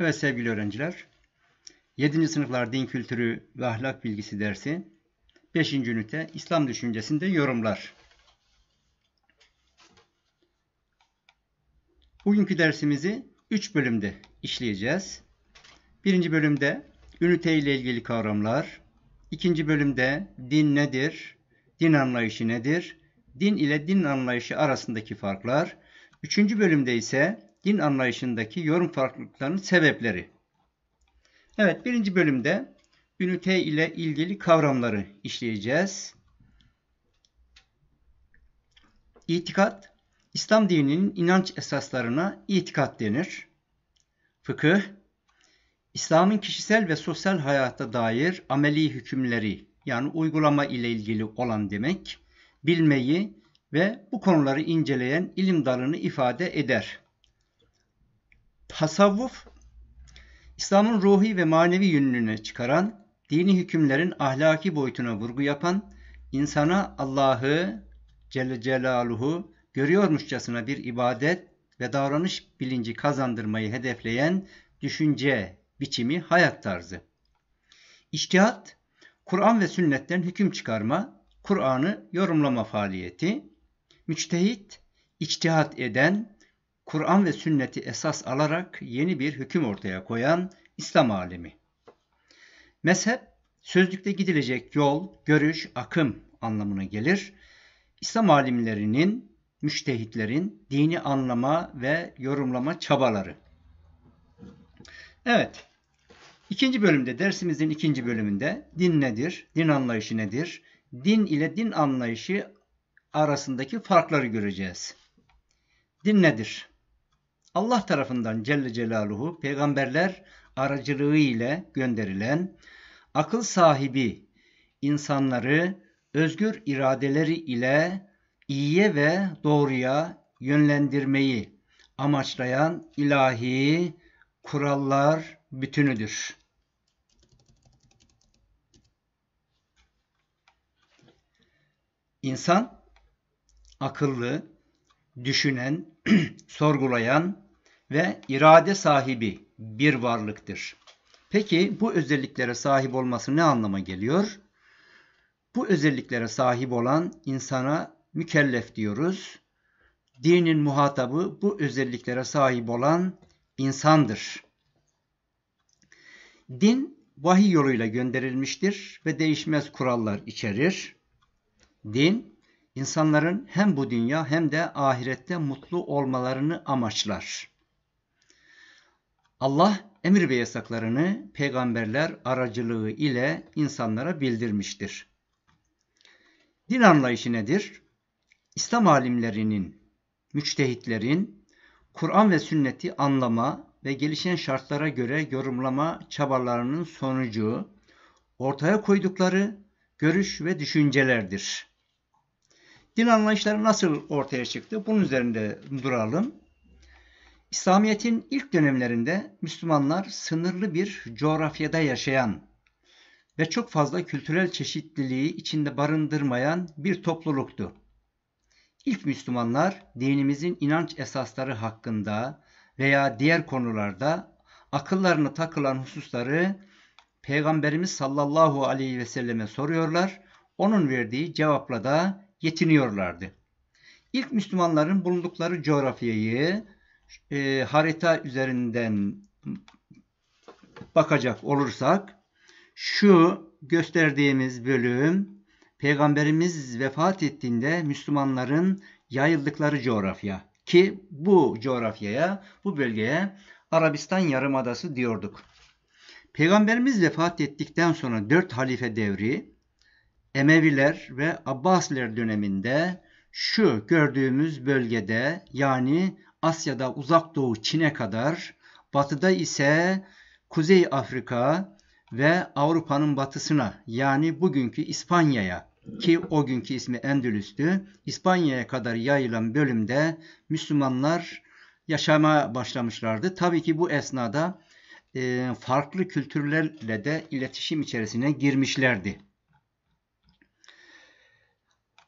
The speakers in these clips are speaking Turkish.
Evet sevgili öğrenciler, 7. sınıflar din kültürü ve ahlak bilgisi dersi 5. ünite İslam düşüncesinde yorumlar. Bugünkü dersimizi 3 bölümde işleyeceğiz. Birinci bölümde ünite ile ilgili kavramlar, ikinci bölümde din nedir, din anlayışı nedir, din ile din anlayışı arasındaki farklar, üçüncü bölümde ise din anlayışındaki yorum farklılıklarının sebepleri. Evet birinci bölümde ünite ile ilgili kavramları işleyeceğiz. İtikat, İslam dininin inanç esaslarına itikat denir. Fıkıh, İslam'ın kişisel ve sosyal hayata dair ameli hükümleri yani uygulama ile ilgili olan demek, bilmeyi ve bu konuları inceleyen ilim dalını ifade eder. Tasavvuf, İslam'ın ruhi ve manevi yönünü çıkaran, dini hükümlerin ahlaki boyutuna vurgu yapan, insana Allah'ı Celle Celaluhu görüyormuşçasına bir ibadet ve davranış bilinci kazandırmayı hedefleyen düşünce biçimi hayat tarzı. İçtihat, Kur'an ve sünnetten hüküm çıkarma, Kur'an'ı yorumlama faaliyeti. Müçtehit, içtihat eden, Kur'an ve sünneti esas alarak yeni bir hüküm ortaya koyan İslam alimi. Mezhep, sözlükte gidilecek yol, görüş, akım anlamına gelir. İslam alimlerinin, müştehitlerin dini anlama ve yorumlama çabaları. Evet, ikinci bölümde, dersimizin ikinci bölümünde din nedir, din anlayışı nedir, din ile din anlayışı arasındaki farkları göreceğiz. Din nedir? Allah tarafından Celle Celaluhu peygamberler aracılığı ile gönderilen akıl sahibi insanları özgür iradeleri ile iyiye ve doğruya yönlendirmeyi amaçlayan ilahi kurallar bütünüdür. İnsan akıllı, düşünen, sorgulayan, ve irade sahibi bir varlıktır. Peki bu özelliklere sahip olması ne anlama geliyor? Bu özelliklere sahip olan insana mükellef diyoruz. Dinin muhatabı bu özelliklere sahip olan insandır. Din vahiy yoluyla gönderilmiştir ve değişmez kurallar içerir. Din insanların hem bu dünya hem de ahirette mutlu olmalarını amaçlar. Allah emir ve yasaklarını peygamberler aracılığı ile insanlara bildirmiştir. Din anlayışı nedir? İslam alimlerinin, müçtehitlerin Kur'an ve sünneti anlama ve gelişen şartlara göre yorumlama çabalarının sonucu ortaya koydukları görüş ve düşüncelerdir. Din anlayışları nasıl ortaya çıktı? Bunun üzerinde duralım. İslamiyet'in ilk dönemlerinde Müslümanlar sınırlı bir coğrafyada yaşayan ve çok fazla kültürel çeşitliliği içinde barındırmayan bir topluluktu. İlk Müslümanlar dinimizin inanç esasları hakkında veya diğer konularda akıllarını takılan hususları Peygamberimiz sallallahu aleyhi ve selleme soruyorlar. Onun verdiği cevapla da yetiniyorlardı. İlk Müslümanların bulundukları coğrafyayı e, harita üzerinden bakacak olursak şu gösterdiğimiz bölüm Peygamberimiz vefat ettiğinde Müslümanların yayıldıkları coğrafya ki bu coğrafyaya, bu bölgeye Arabistan Yarımadası diyorduk. Peygamberimiz vefat ettikten sonra dört halife devri Emeviler ve Abbasiler döneminde şu gördüğümüz bölgede yani Asya'da uzak doğu Çin'e kadar, batıda ise Kuzey Afrika ve Avrupa'nın batısına yani bugünkü İspanya'ya ki o günkü ismi Endülüs'tü. İspanya'ya kadar yayılan bölümde Müslümanlar yaşamaya başlamışlardı. Tabii ki bu esnada e, farklı kültürlerle de iletişim içerisine girmişlerdi.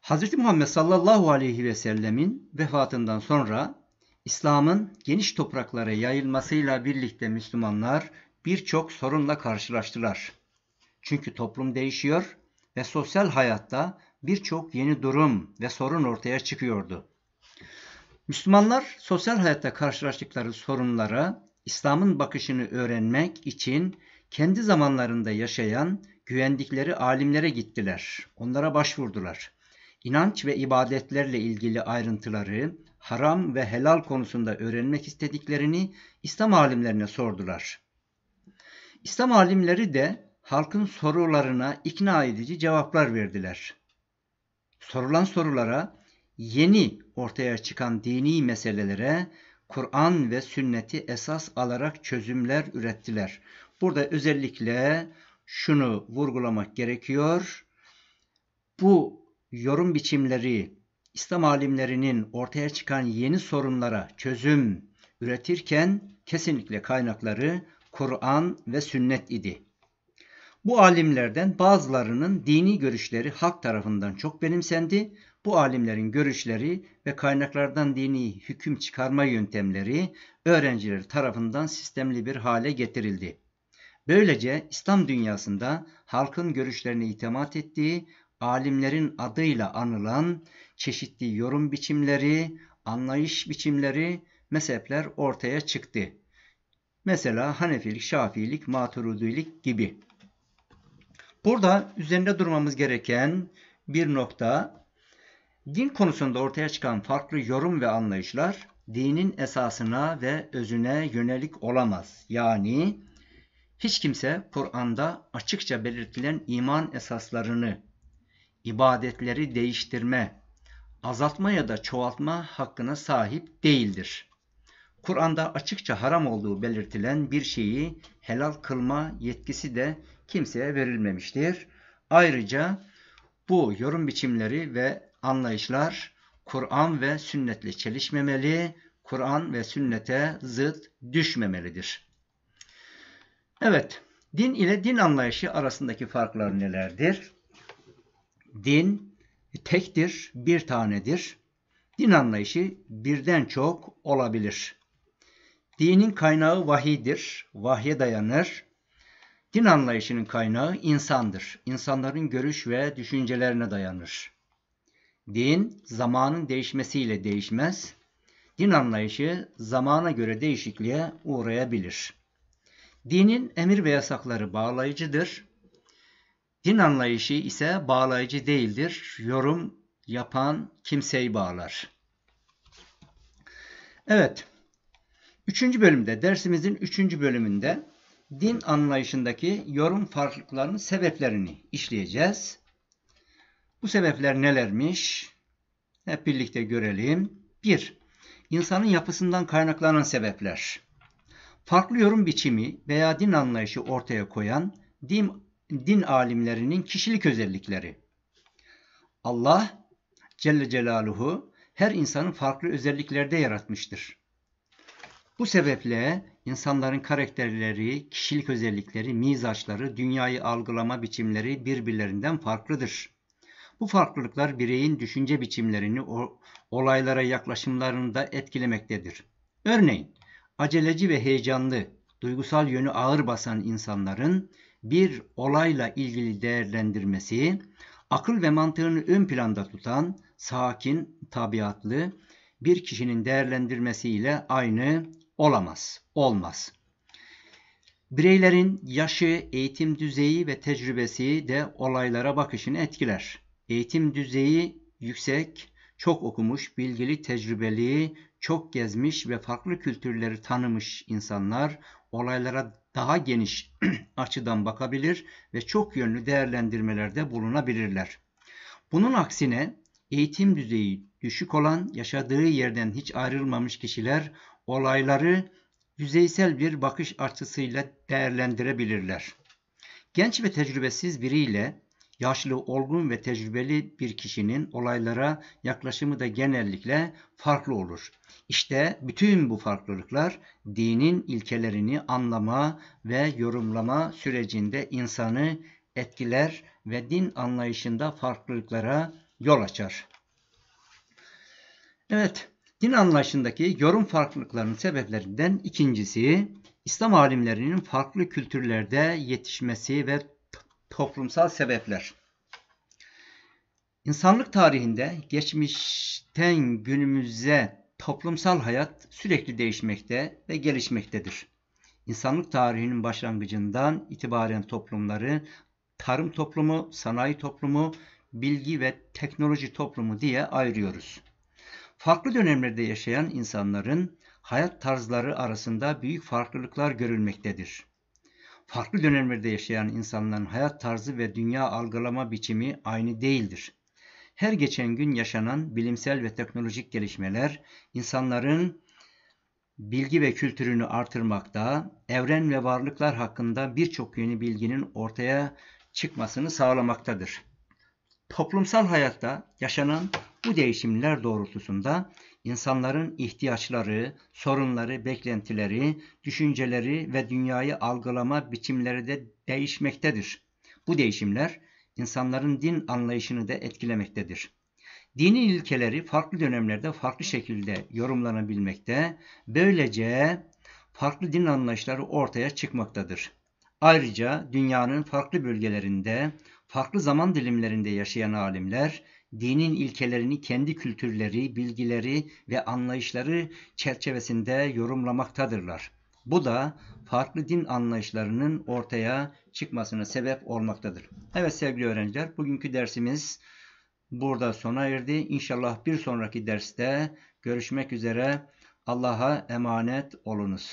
Hz. Muhammed sallallahu aleyhi ve sellemin vefatından sonra İslam'ın geniş topraklara yayılmasıyla birlikte Müslümanlar birçok sorunla karşılaştılar. Çünkü toplum değişiyor ve sosyal hayatta birçok yeni durum ve sorun ortaya çıkıyordu. Müslümanlar sosyal hayatta karşılaştıkları sorunlara İslam'ın bakışını öğrenmek için kendi zamanlarında yaşayan güvendikleri alimlere gittiler. Onlara başvurdular. İnanç ve ibadetlerle ilgili ayrıntıları, haram ve helal konusunda öğrenmek istediklerini İslam alimlerine sordular. İslam alimleri de halkın sorularına ikna edici cevaplar verdiler. Sorulan sorulara yeni ortaya çıkan dini meselelere Kur'an ve sünneti esas alarak çözümler ürettiler. Burada özellikle şunu vurgulamak gerekiyor. Bu yorum biçimleri İslam alimlerinin ortaya çıkan yeni sorunlara çözüm üretirken kesinlikle kaynakları Kur'an ve sünnet idi. Bu alimlerden bazılarının dini görüşleri halk tarafından çok benimsendi. Bu alimlerin görüşleri ve kaynaklardan dini hüküm çıkarma yöntemleri öğrenciler tarafından sistemli bir hale getirildi. Böylece İslam dünyasında halkın görüşlerine itimat ettiği, alimlerin adıyla anılan çeşitli yorum biçimleri, anlayış biçimleri, mezhepler ortaya çıktı. Mesela Hanefilik, Şafiilik, Maturidilik gibi. Burada üzerinde durmamız gereken bir nokta din konusunda ortaya çıkan farklı yorum ve anlayışlar dinin esasına ve özüne yönelik olamaz. Yani hiç kimse Kur'an'da açıkça belirtilen iman esaslarını ibadetleri değiştirme, azaltma ya da çoğaltma hakkına sahip değildir. Kur'an'da açıkça haram olduğu belirtilen bir şeyi helal kılma yetkisi de kimseye verilmemiştir. Ayrıca bu yorum biçimleri ve anlayışlar Kur'an ve sünnetle çelişmemeli, Kur'an ve sünnete zıt düşmemelidir. Evet, din ile din anlayışı arasındaki farklar nelerdir? Din tektir, bir tanedir. Din anlayışı birden çok olabilir. Dinin kaynağı vahidir, vahye dayanır. Din anlayışının kaynağı insandır. İnsanların görüş ve düşüncelerine dayanır. Din zamanın değişmesiyle değişmez. Din anlayışı zamana göre değişikliğe uğrayabilir. Dinin emir ve yasakları bağlayıcıdır. Din anlayışı ise bağlayıcı değildir. Yorum yapan kimseyi bağlar. Evet. Üçüncü bölümde, dersimizin üçüncü bölümünde din anlayışındaki yorum farklılıklarının sebeplerini işleyeceğiz. Bu sebepler nelermiş? Hep birlikte görelim. Bir, insanın yapısından kaynaklanan sebepler. Farklı yorum biçimi veya din anlayışı ortaya koyan din din alimlerinin kişilik özellikleri. Allah Celle Celaluhu her insanı farklı özelliklerde yaratmıştır. Bu sebeple insanların karakterleri, kişilik özellikleri, mizaçları, dünyayı algılama biçimleri birbirlerinden farklıdır. Bu farklılıklar bireyin düşünce biçimlerini, olaylara yaklaşımlarını da etkilemektedir. Örneğin, aceleci ve heyecanlı, duygusal yönü ağır basan insanların bir olayla ilgili değerlendirmesi, akıl ve mantığını ön planda tutan, sakin, tabiatlı bir kişinin değerlendirmesiyle aynı olamaz, olmaz. Bireylerin yaşı, eğitim düzeyi ve tecrübesi de olaylara bakışını etkiler. Eğitim düzeyi yüksek, çok okumuş, bilgili, tecrübeli, çok gezmiş ve farklı kültürleri tanımış insanlar olaylara daha geniş açıdan bakabilir ve çok yönlü değerlendirmelerde bulunabilirler. Bunun aksine eğitim düzeyi düşük olan yaşadığı yerden hiç ayrılmamış kişiler olayları yüzeysel bir bakış açısıyla değerlendirebilirler. Genç ve tecrübesiz biriyle yaşlı, olgun ve tecrübeli bir kişinin olaylara yaklaşımı da genellikle farklı olur. İşte bütün bu farklılıklar dinin ilkelerini anlama ve yorumlama sürecinde insanı etkiler ve din anlayışında farklılıklara yol açar. Evet, din anlayışındaki yorum farklılıklarının sebeplerinden ikincisi İslam alimlerinin farklı kültürlerde yetişmesi ve toplumsal sebepler. İnsanlık tarihinde geçmişten günümüze toplumsal hayat sürekli değişmekte ve gelişmektedir. İnsanlık tarihinin başlangıcından itibaren toplumları tarım toplumu, sanayi toplumu, bilgi ve teknoloji toplumu diye ayırıyoruz. Farklı dönemlerde yaşayan insanların hayat tarzları arasında büyük farklılıklar görülmektedir farklı dönemlerde yaşayan insanların hayat tarzı ve dünya algılama biçimi aynı değildir. Her geçen gün yaşanan bilimsel ve teknolojik gelişmeler insanların bilgi ve kültürünü artırmakta, evren ve varlıklar hakkında birçok yeni bilginin ortaya çıkmasını sağlamaktadır. Toplumsal hayatta yaşanan bu değişimler doğrultusunda insanların ihtiyaçları, sorunları, beklentileri, düşünceleri ve dünyayı algılama biçimleri de değişmektedir. Bu değişimler insanların din anlayışını da etkilemektedir. Dinin ilkeleri farklı dönemlerde farklı şekilde yorumlanabilmekte, böylece farklı din anlayışları ortaya çıkmaktadır. Ayrıca dünyanın farklı bölgelerinde farklı zaman dilimlerinde yaşayan alimler dinin ilkelerini kendi kültürleri, bilgileri ve anlayışları çerçevesinde yorumlamaktadırlar. Bu da farklı din anlayışlarının ortaya çıkmasına sebep olmaktadır. Evet sevgili öğrenciler, bugünkü dersimiz burada sona erdi. İnşallah bir sonraki derste görüşmek üzere. Allah'a emanet olunuz.